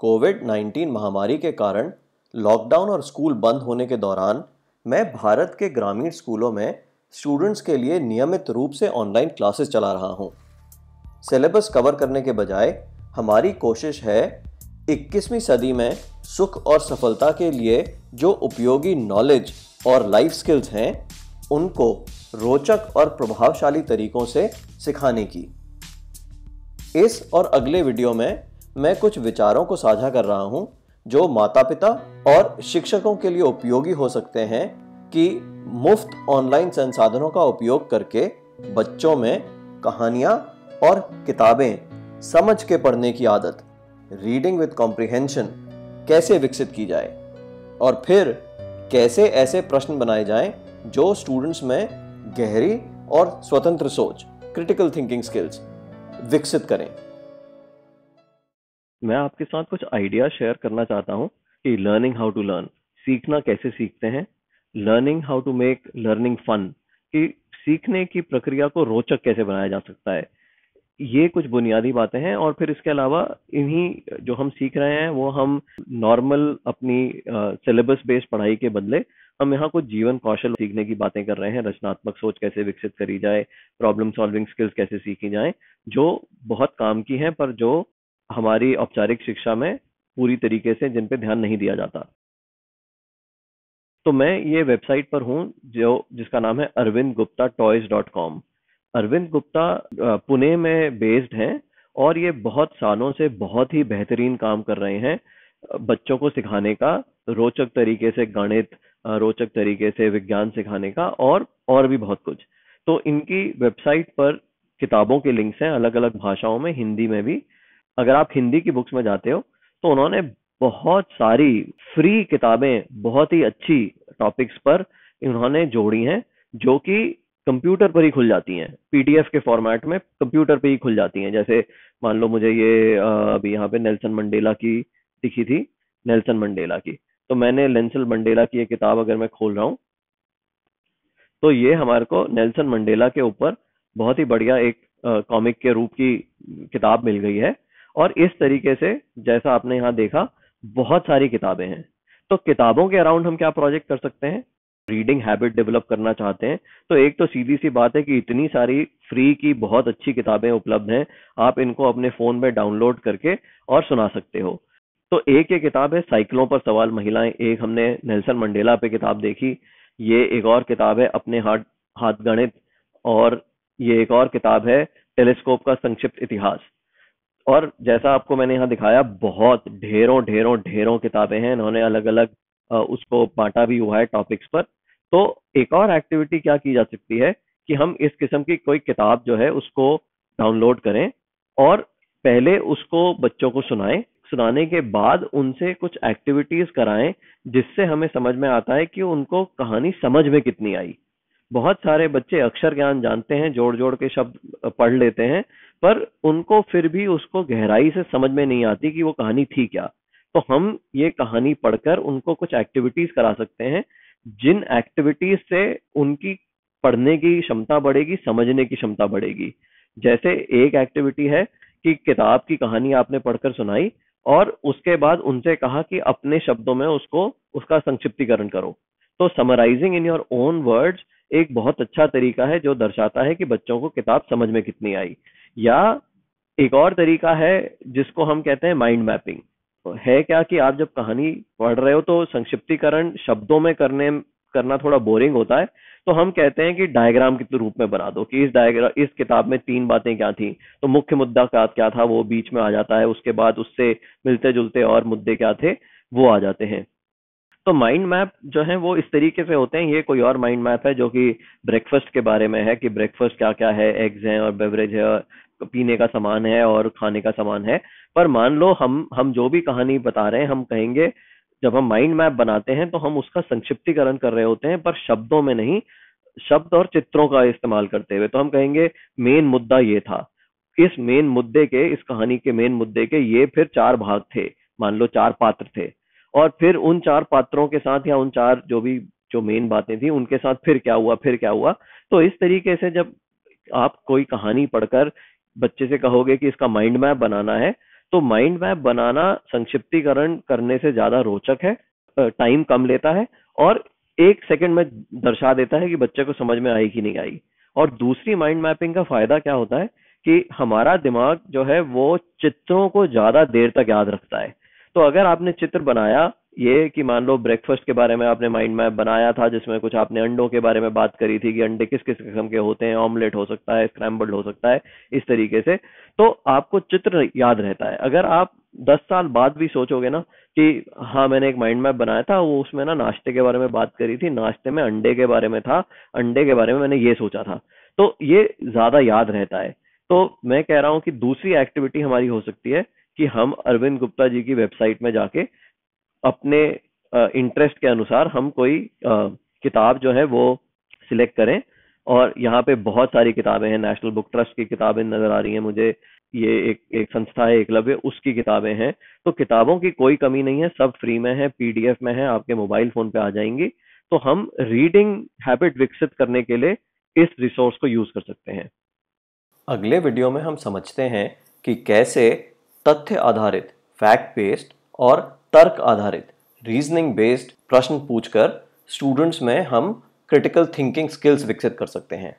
Covid 19 महामारी के कारण लॉकडाउन और स्कूल बंद होने के दौरान मैं भारत के ग्रामीण स्कूलों में स्टूडेंट्स के लिए नियमित रूप से ऑनलाइन क्लासेस चला रहा हूँ सिलेबस कवर करने के बजाय हमारी कोशिश है 21वीं सदी में सुख और सफलता के लिए जो उपयोगी नॉलेज और लाइफ स्किल्स हैं उनको रोचक और प्रभावशाली तरीकों से सिखाने की इस और अगले वीडियो में मैं कुछ विचारों को साझा कर रहा हूँ जो माता पिता और शिक्षकों के लिए उपयोगी हो सकते हैं कि मुफ्त ऑनलाइन संसाधनों का उपयोग करके बच्चों में कहानियाँ और किताबें समझ के पढ़ने की आदत रीडिंग विद कॉम्प्रिहेंशन कैसे विकसित की जाए और फिर कैसे ऐसे प्रश्न बनाए जाएं जो स्टूडेंट्स में गहरी और स्वतंत्र सोच क्रिटिकल थिंकिंग स्किल्स विकसित करें मैं आपके साथ कुछ आइडिया शेयर करना चाहता हूँ कि लर्निंग हाउ टू लर्न सीखना कैसे सीखते हैं learning how to make learning fun कि सीखने की प्रक्रिया को रोचक कैसे बनाया जा सकता है ये कुछ बुनियादी बातें हैं और फिर इसके अलावा इन्हीं जो हम सीख रहे हैं वो हम नॉर्मल अपनी सिलेबस बेस्ड पढ़ाई के बदले हम यहाँ कुछ जीवन कौशल सीखने की बातें कर रहे हैं रचनात्मक सोच कैसे विकसित करी जाए प्रॉब्लम सॉल्विंग स्किल्स कैसे सीखी जाए जो बहुत काम की हैं पर जो हमारी औपचारिक शिक्षा में पूरी तरीके से जिन पे ध्यान नहीं दिया जाता तो मैं ये वेबसाइट पर हूँ जो जिसका नाम है Arvind Gupta toys dot com Arvind Gupta Pune में बेस्ड हैं और ये बहुत सालों से बहुत ही बेहतरीन काम कर रहे हैं बच्चों को सिखाने का रोचक तरीके से गणित रोचक तरीके से विज्ञान सिखाने का और और भी बहुत कुछ तो इनकी वेबसाइट पर किताबों के लिंक्स हैं अलग अलग भाषाओं में हिंदी में भी अगर आप हिंदी की बुक्स में जाते हो तो उन्होंने बहुत सारी फ्री किताबें बहुत ही अच्छी टॉपिक्स पर इन्होंने जोड़ी हैं जो कि कंप्यूटर पर ही खुल जाती हैं पीडीएफ के फॉर्मेट में कंप्यूटर पर ही खुल जाती हैं जैसे मान लो मुझे ये अभी यहाँ पे नेल्सन मंडेला की दिखी थी नेल्सन मंडेला की तो मैंने लेंसल मंडेला की ये किताब अगर मैं खोल रहा हूँ तो ये हमारे को नेल्सन मंडेला के ऊपर बहुत ही बढ़िया एक कॉमिक के रूप की किताब मिल गई है और इस तरीके से जैसा आपने यहाँ देखा बहुत सारी किताबें हैं तो किताबों के अराउंड हम क्या प्रोजेक्ट कर सकते हैं रीडिंग हैबिट डेवलप करना चाहते हैं तो एक तो सीधी सी बात है कि इतनी सारी फ्री की बहुत अच्छी किताबें उपलब्ध हैं आप इनको अपने फोन में डाउनलोड करके और सुना सकते हो तो एक ये किताब है साइकिलों पर सवाल महिलाएं एक हमने नेल्सन मंडेला पे किताब देखी ये एक और किताब है अपने हाथ हाथ गणित और ये एक और किताब है टेलीस्कोप का संक्षिप्त इतिहास और जैसा आपको मैंने यहाँ दिखाया बहुत ढेरों ढेरों ढेरों किताबें हैं इन्होंने अलग अलग उसको बांटा भी हुआ है टॉपिक्स पर तो एक और एक्टिविटी क्या की जा सकती है कि हम इस किस्म की कोई किताब जो है उसको डाउनलोड करें और पहले उसको बच्चों को सुनाएं सुनाने के बाद उनसे कुछ एक्टिविटीज कराएं जिससे हमें समझ में आता है कि उनको कहानी समझ में कितनी आई बहुत सारे बच्चे अक्षर ज्ञान जानते हैं जोड़ जोड़ के शब्द पढ़ लेते हैं पर उनको फिर भी उसको गहराई से समझ में नहीं आती कि वो कहानी थी क्या तो हम ये कहानी पढ़कर उनको कुछ एक्टिविटीज करा सकते हैं जिन एक्टिविटीज से उनकी पढ़ने की क्षमता बढ़ेगी समझने की क्षमता बढ़ेगी जैसे एक एक्टिविटी है कि किताब की कहानी आपने पढ़कर सुनाई और उसके बाद उनसे कहा कि अपने शब्दों में उसको उसका संक्षिप्तीकरण करो तो summarising in your own words एक बहुत अच्छा तरीका है जो दर्शाता है कि बच्चों को किताब समझ में कितनी आई या एक और तरीका है जिसको हम कहते हैं माइंड मैपिंग तो है क्या कि आप जब कहानी पढ़ रहे हो तो संक्षिप्तीकरण शब्दों में करने करना थोड़ा बोरिंग होता है तो हम कहते हैं कि डायग्राम के रूप में बना दो कि इस डायग्राम इस किताब में तीन बातें क्या थी तो मुख्य मुद्दा का क्या था वो बीच में आ जाता है उसके बाद उससे मिलते जुलते और मुद्दे क्या थे वो आ जाते हैं तो माइंड मैप जो है वो इस तरीके से होते हैं ये कोई और माइंड मैप है जो कि ब्रेकफास्ट के बारे में है कि ब्रेकफास्ट क्या क्या है एग्स हैं और बेवरेज है और पीने का सामान है और खाने का सामान है पर मान लो हम हम जो भी कहानी बता रहे हैं हम कहेंगे जब हम माइंड मैप बनाते हैं तो हम उसका संक्षिप्तीकरण कर रहे होते हैं पर शब्दों में नहीं शब्द और चित्रों का इस्तेमाल करते हुए तो हम कहेंगे मेन मुद्दा ये था इस मेन मुद्दे के इस कहानी के मेन मुद्दे के ये फिर चार भाग थे मान लो चार पात्र थे और फिर उन चार पात्रों के साथ या उन चार जो भी जो मेन बातें थी उनके साथ फिर क्या हुआ फिर क्या हुआ तो इस तरीके से जब आप कोई कहानी पढ़कर बच्चे से कहोगे कि इसका माइंड मैप बनाना है तो माइंड मैप बनाना संक्षिप्तीकरण करने से ज्यादा रोचक है टाइम कम लेता है और एक सेकंड में दर्शा देता है कि बच्चे को समझ में आई कि नहीं आई और दूसरी माइंड मैपिंग का फायदा क्या होता है कि हमारा दिमाग जो है वो चित्रों को ज्यादा देर तक याद रखता है तो अगर आपने चित्र बनाया ये कि मान लो ब्रेकफास्ट के बारे में आपने माइंड मैप बनाया था जिसमें कुछ आपने अंडों के बारे में बात करी थी कि अंडे किस किस किस्म के होते हैं ऑमलेट हो सकता है स्क्रैम्बल्ड हो सकता है इस तरीके से तो आपको चित्र याद रहता है अगर आप दस साल बाद भी सोचोगे ना कि हाँ मैंने एक माइंड मैप बनाया था वो उसमें ना नाश्ते के बारे में बात करी थी नाश्ते में अंडे के बारे में था अंडे के बारे में मैंने ये सोचा था तो ये ज्यादा याद रहता है तो मैं कह रहा हूँ कि दूसरी एक्टिविटी हमारी हो सकती है कि हम अरविंद गुप्ता जी की वेबसाइट में जाके अपने इंटरेस्ट के अनुसार हम कोई किताब जो है वो सिलेक्ट करें और यहाँ पे बहुत सारी किताबें हैं नेशनल बुक ट्रस्ट की किताबें नजर आ रही हैं मुझे ये एक एक संस्था है एकलव्य उसकी किताबें हैं तो किताबों की कोई कमी नहीं है सब फ्री में है पीडीएफ में है आपके मोबाइल फोन पे आ जाएंगी तो हम रीडिंग हैबिट विकसित करने के लिए इस रिसोर्स को यूज कर सकते हैं अगले वीडियो में हम समझते हैं कि कैसे तथ्य आधारित फैक्ट बेस्ड और तर्क आधारित रीजनिंग बेस्ड प्रश्न पूछकर स्टूडेंट्स में हम क्रिटिकल थिंकिंग स्किल्स विकसित कर सकते हैं